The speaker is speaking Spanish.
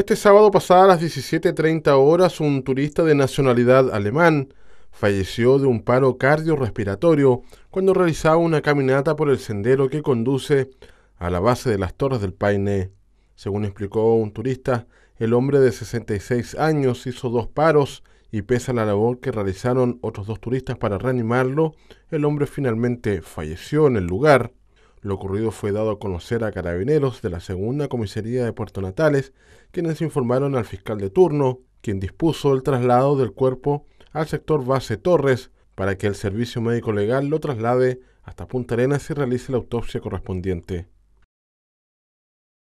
Este sábado pasada a las 17.30 horas, un turista de nacionalidad alemán falleció de un paro cardiorrespiratorio cuando realizaba una caminata por el sendero que conduce a la base de las Torres del Paine. Según explicó un turista, el hombre de 66 años hizo dos paros y pese a la labor que realizaron otros dos turistas para reanimarlo, el hombre finalmente falleció en el lugar. Lo ocurrido fue dado a conocer a carabineros de la segunda comisaría de Puerto Natales, quienes informaron al fiscal de turno, quien dispuso el traslado del cuerpo al sector base Torres para que el servicio médico legal lo traslade hasta Punta Arenas y realice la autopsia correspondiente.